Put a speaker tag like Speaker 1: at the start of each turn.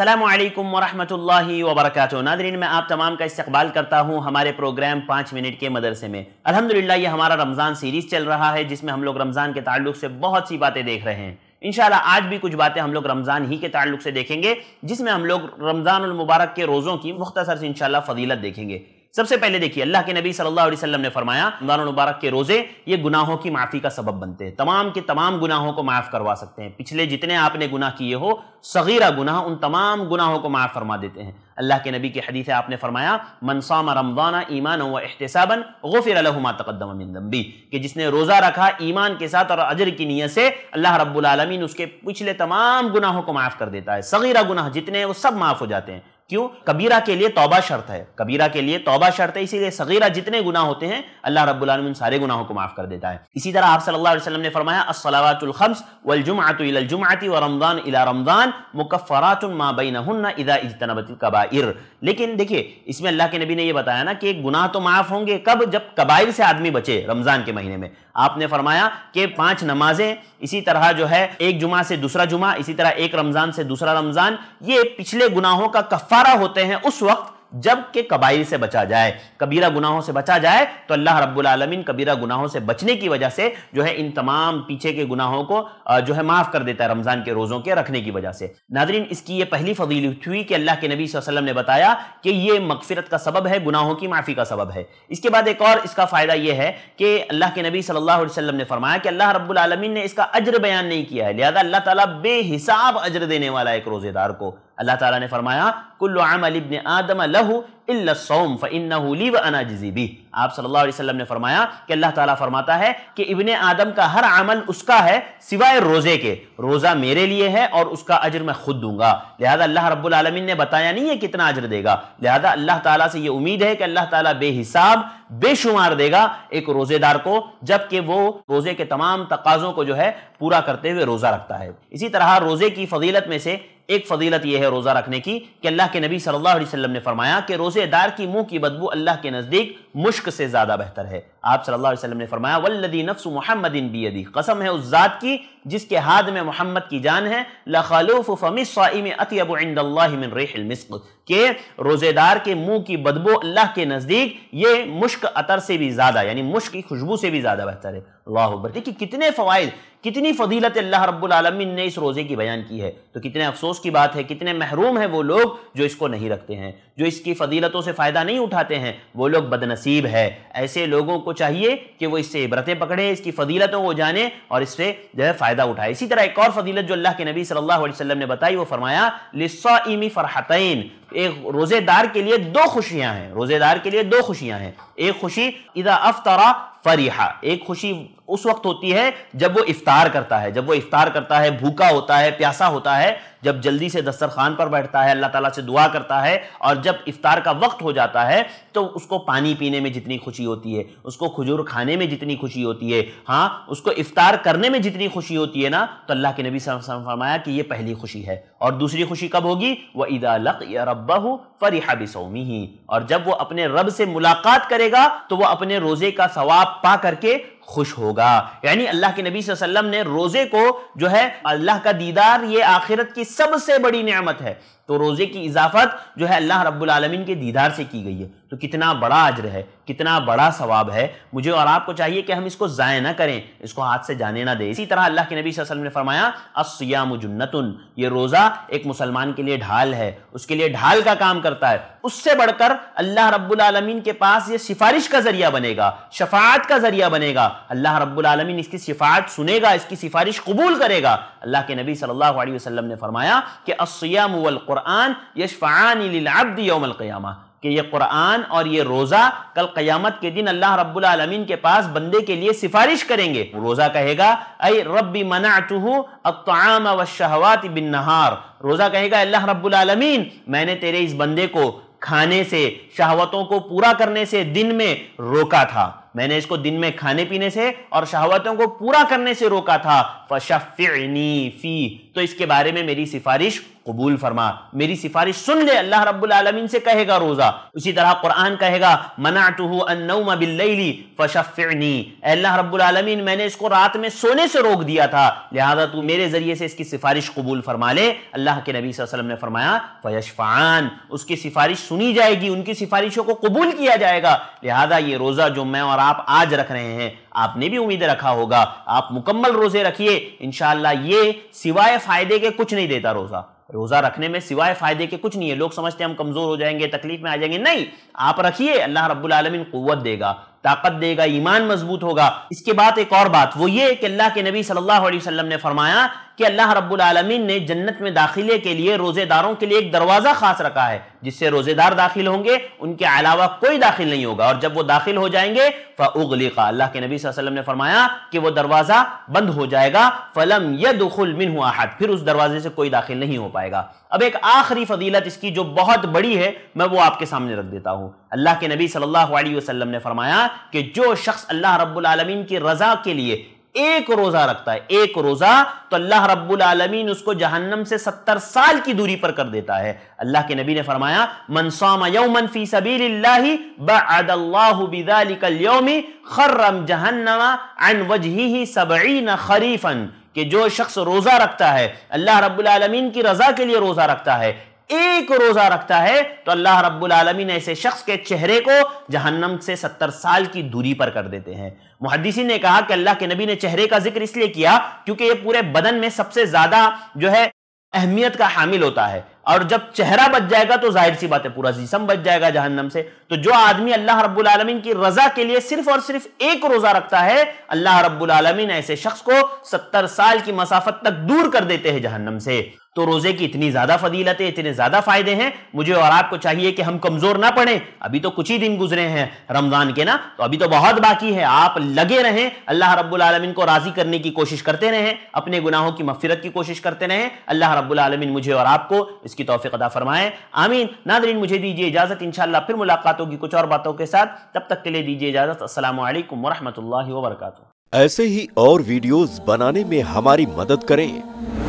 Speaker 1: अल्लाम वरहमतुल्लाहि work Nadreen मैं आप तमाम का इस्तकबाल करता हूँ हमारे प्रोग्राम पाँच मिनट के मदरसे में अलहमदिल्ला ये हमारा रमज़ान सीरीज़ चल रहा है जिसमें हम लोग रमज़ान के ताल्लुक से बहुत सी बातें देख रहे हैं इन आज भी कुछ बातें हम लोग रमज़ान ही के ताल्लुक से देखेंगे जिसमें हम लोग रमज़ानमबारक के रोज़ों की मुख्तसर से इनशाला फजीलत देखेंगे सबसे पहले देखिए अल्लाह के नबी सल्लल्लाहु अलैहि वसल्लम ने फरमाया रमजान मुबारक के रोजे ये गुनाहों की माफी का सबब बनते हैं तमाम के तमाम गुनाहों को माफ करवा सकते हैं पिछले जितने आपने गुनाह किए हो सगीरा गुनाह उन तमाम गुनाहों को माफ फरमा देते हैं अल्लाह के नबी की हदीस आपने फरमाया मनसाम रमजाना ईमान व एहतसाबन गफिर तकदमी कि जिसने रोज़ा रखा ईमान के साथ और अजर की नीयत से अल्लाह रब्बुल रबालमीन उसके पिछले तमाम गुनाहों को माफ़ कर देता है सगीरा गुनाह जितने वो सब माफ़ हो जाते हैं क्यों कबीरा के लिए तौबा शर्त है कबीरा के लिए तौबा शर्त है इसीलिए सगीरा जितने गुना होते हैं अल्लाह रब्बुल सारे गुनाहों को माफ कर देता है इसी तरह आप सल्लल्लाहु अलैहि वसल्लम ने फरमाया अस्सलावातुलखम्स वलजुमअतु इलल जुमअति व रमजान इला रमजान मुकफ्फरातुन मा बैनहुन्ना इदा इज्तनबतिल कबाइर लेकिन देखिए इसमें अल्लाह के नबी ने यह बताया ना कि गुनाह तो माफ होंगे कब जब कबाइर से आदमी बचे रमजान के महीने में आपने फरमाया कि पांच नमाजें इसी तरह जो है एक जुमा से दूसरा जुमा इसी तरह एक रमजान से दूसरा रमजान ये पिछले गुनाहों का कफा कबारा होते हैं उस वक्त जब के कबाइल से बचा जाए कबीरा गुनाहों से बचा जाए तो अल्लाह रब्बुल आलमीन कबीरा गुनाहों से बचने की वजह से जो है इन तमाम पीछे के गुनाहों को जो है माफ़ कर देता है रमज़ान के रोज़ों के रखने की वजह से नाजरीन इसकी ये पहली फजीलत हुई कि अल्लाह के नबी वसल्लम ने बताया कि ये मगफिरत का सबब है गुनाहों की माफ़ी का सबब है इसके बाद एक और इसका फ़ायदा यह है कि अल्लाह के नबी सल्ला वसलम ने फरमाया कि अल्लाह रब्बुल आलमीन ने इसका अज्र बयान नहीं किया है लिहाजा अल्लाह ताला बेहिसाब अज्र देने वाला एक रोज़ेदार को अल्लाह ताला ने फरमाया कुल्लु अमल इब्न आदम लहू इल्ला सौम फइन्नहु ली व अना जजीबी आप सल्लल्लाहु अलैहि वसल्लम ने फरमाया कि अल्लाह ताला फरमाता है कि इब्न आदम का हर अमल उसका है सिवाय रोज़े के रोज़ा मेरे लिए है और उसका अजर मैं खुद दूंगा लिहाजा अल्लाह रब्बुल आलमीन ने बताया नहीं है कितना अजर देगा लिहाजा अल्लाह ताला से ये उम्मीद है कि अल्लाह ताला बेहिसाब बेशुमार देगा एक रोज़ेदार को जबकि वो रोज़े के तमाम तकाज़ों को जो है पूरा करते हुए रोज़ा रखता है इसी तरह रोज़े की फजीलत में से एक फजीलत यह है रोज़ा रखने की कि अल्लाह के नबी सल्लल्लाहु अलैहि वसल्लम ने फरमाया कि रोज़ेदार की मुंह की बदबू अल्लाह के नज़दीक मुश्क से ज़्यादा बेहतर है आप सल्लल्लाहु अलैहि वसल्लम ने फरमाया वल्लदी नफ्स मुहम्मदिन बीदी कसम है उस ज़ात की जिसके हाथ में मोहम्मद की जान है लखलूफ फ़मिसम अतबमिन के रोज़ेदार के मुंह की बदबू अल्लाह के नज़दीक ये मुश्क अतर से भी ज़्यादा यानी मुश्क की खुशबू से भी ज़्यादा बेहतर है अल्लाह देखिए कितने फ़वाद कितनी फजीलत अल्लाह रब्बुल आलमीन ने इस रोज़े की बयान की है तो कितने अफसोस की बात है कितने महरूम हैं वो लोग जो इसको नहीं रखते हैं जो इसकी फजीलतों से फ़ायदा नहीं उठाते हैं वो लोग बदनसीब है ऐसे लोगों को चाहिए कि वो इससे इबरतें पकड़े इसकी फ़जीलतों को जाने और इससे जो है फ़ायदा उठाए इसी तरह एक और फजीलत जो अल्लाह के नबी सल्ला वसम ने बताई वो फरमाया लिस्साइमी फ़रहतैन एक रोज़ेदार के लिए दो खुशियाँ हैं रोज़ेदार के लिए दो खुशियाँ हैं एक खुशी इदा अफ्तरा फरीहा एक खुशी उस वक्त होती है जब वो इफ्तार करता है जब वो इफ्तार करता है भूखा होता है प्यासा होता है जब जल्दी से दस्तरखान पर बैठता है अल्लाह ताला से दुआ करता है और जब इफ्तार का वक्त हो जाता है तो उसको पानी पीने में जितनी खुशी होती है उसको खजूर खाने में जितनी खुशी होती है हाँ उसको इफ्तार करने में जितनी खुशी होती है ना तो अल्लाह के नबी फरमाया कि ये पहली खुशी है और दूसरी खुशी कब होगी वह इदा लक या रब्बा हो फरिहा ही और जब वो अपने रब से मुलाकात करेगा तो वह अपने रोज़े का सवाब पा करके खुश होगा यानी अल्लाह के नबी वसल्लम ने रोज़े को जो है अल्लाह का दीदार ये आखिरत की सबसे बड़ी नियामत है तो रोज़े की इजाफत जो है अल्लाह रब्बुल आलमीन के दीदार से की गई है तो कितना बड़ा अजर है कितना बड़ा सवाब है मुझे और आपको चाहिए कि हम इसको ज़ाय ना करें इसको हाथ से जाने ना दें इसी तरह अल्लाह के नबी वसल्लम ने फरमाया असयाम जुन्नतन ये रोज़ा एक मुसलमान के लिए ढाल है उसके लिए ढाल का काम करता है उससे बढ़कर अल्लाह रब्बुल आलमीन के पास ये सिफारिश का ज़रिया बनेगा शफात का ज़रिया बनेगा अल्लाह रब्बुल आलमीन इसकी सिफात सुनेगा इसकी सिफारिश कबूल करेगा अल्लाह के नबी सल्लल्लाहु अलैहि वसल्लम ने फरमाया कि असयाम वल क़ुरान यशफ़ानबदी यौमक़ियामा कि ये कुरान और ये रोज़ा कल क़यामत के दिन अल्लाह रब्बुल आलमीन के पास बंदे के लिए सिफारिश करेंगे रोज़ा कहेगा अय रब्बी मना चूहू अताम व शहवात बिन नहार रोज़ा कहेगा अल्लाह रब्बुल आलमीन मैंने तेरे इस बंदे को खाने से शहावतों को पूरा करने से दिन में रोका था मैंने इसको दिन में खाने पीने से और शहावतों को पूरा करने से रोका था फशफ़नी फ़ी तो इसके बारे में मेरी सिफारिश कबूल फरमा मेरी सिफारिश सुन ले अल्लाह रब्बुल आलमीन से कहेगा रोज़ा उसी तरह कुरान कहेगा मना टू अल्लाह रब्बुल आलमीन मैंने इसको रात में सोने से रोक दिया था लिहाजा तू मेरे ज़रिए से इसकी सिफारिश कबूल फरमा ले अल्लाह के नबी वसल्लम ने फरमाया फ़यशफ़ान उसकी सिफारिश सुनी जाएगी उनकी सिफारिशों को कबूल किया जाएगा लिहाजा ये रोज़ा जो मैं और आप आज रख रहे हैं आपने भी उम्मीद रखा होगा आप मुकम्मल रोज़े रखिए इन ये सिवाय फ़ायदे के कुछ नहीं देता रोज़ा रोजा रखने में सिवाय फायदे के कुछ नहीं है लोग समझते हैं हम कमजोर हो जाएंगे तकलीफ में आ जाएंगे नहीं आप रखिए अल्लाह रब्बुल आलमीन कुत देगा ताकत देगा ईमान मजबूत होगा इसके बाद एक और बात वो ये कि अल्लाह के नबी सल्लल्लाहु अलैहि वसल्लम ने फरमाया कि अल्लाह रब्बुल आलमीन ने जन्नत में दाखिले के लिए रोजेदारों के लिए एक दरवाजा खास रखा है जिससे रोजेदार दाखिल होंगे उनके अलावा कोई दाखिल नहीं होगा और जब वो दाखिल हो जाएंगे फ़ुगलिका अल्लाह के नबी वसल्लम ने फरमाया कि वो दरवाजा बंद हो जाएगा फलम यदुल मिन हुआ फिर उस दरवाजे से कोई दाखिल नहीं हो पाएगा अब एक आखिरी फजीलत इसकी जो बहुत बड़ी है मैं वो आपके सामने रख देता हूँ अल्लाह के नबी सल्लल्लाहु अलैहि वसल्लम ने फरमाया कि जो शख्स अल्लाह रब्बुल आलमीन की रजा के लिए एक रोजा रखता है एक रोजा तो अल्लाह रब्बुल आलमीन उसको जहन्नम से सत्तर साल की दूरी पर कर देता है अल्लाह के नबी ने फरमाया मनसामा यौमन फी सबीलिल्लाहि बअदल्लाहु बिदालिकल यौमि खर्रम जहन्नमा अन वजहिही सबईन खरीफन कि जो शख्स रोज़ा रखता है अल्लाह रब्बुल की रज़ा के लिए रोज़ा रखता है एक रोज़ा रखता है तो अल्लाह रब्बुल रबालमीन ऐसे शख्स के चेहरे को जहन्नम से सत्तर साल की दूरी पर कर देते हैं मुहदसी ने कहा कि अल्लाह के नबी ने चेहरे का जिक्र इसलिए किया क्योंकि ये पूरे बदन में सबसे ज़्यादा जो है अहमियत का हामिल होता है और जब चेहरा बच जाएगा तो जाहिर सी बात है पूरा जिसम बच जाएगा जहन्नम से तो जो आदमी अल्लाह रब्बुल आलमीन की रजा के लिए सिर्फ और सिर्फ एक रोजा रखता है अल्लाह रब्बुल आलमीन ऐसे शख्स को सत्तर साल की मसाफत तक दूर कर देते हैं जहन्नम से तो रोजे की इतनी ज्यादा फदीलतें इतने ज्यादा फायदे हैं मुझे और आपको चाहिए कि हम कमजोर ना पड़े अभी तो कुछ ही दिन गुजरे हैं रमजान के ना तो अभी तो बहुत बाकी है आप लगे रहें अल्लाह रब्बुल आलमीन को राजी करने की कोशिश करते रहें अपने गुनाहों की मफफरत की कोशिश करते रहें अल्लाह रब्बुल आलमीन मुझे और आपको इसकी तोफ़ी अदा फरमाए आमीन नादरीन मुझे दीजिए इजाजत इन फिर मुलाकात होगी कुछ और बातों के साथ तब तक के लिए दीजिए इजाजत असल वरहमल वर्का ऐसे ही और वीडियोज बनाने में हमारी मदद करें